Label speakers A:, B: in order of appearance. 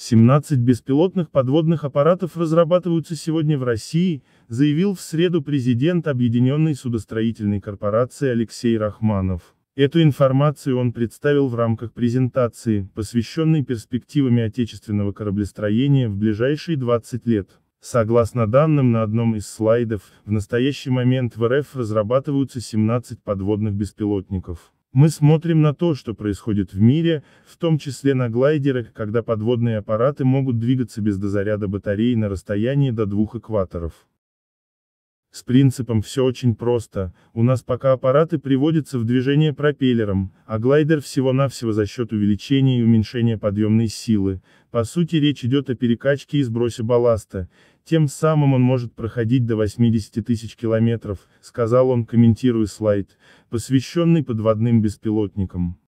A: 17 беспилотных подводных аппаратов разрабатываются сегодня в России, заявил в среду президент Объединенной судостроительной корпорации Алексей Рахманов. Эту информацию он представил в рамках презентации, посвященной перспективами отечественного кораблестроения в ближайшие 20 лет. Согласно данным на одном из слайдов, в настоящий момент в РФ разрабатываются 17 подводных беспилотников. Мы смотрим на то, что происходит в мире, в том числе на глайдерах, когда подводные аппараты могут двигаться без дозаряда батареи на расстоянии до двух экваторов. С принципом все очень просто, у нас пока аппараты приводятся в движение пропеллером, а глайдер всего-навсего за счет увеличения и уменьшения подъемной силы, по сути речь идет о перекачке и сбросе балласта, тем самым он может проходить до 80 тысяч километров, сказал он, комментируя слайд, посвященный подводным беспилотникам.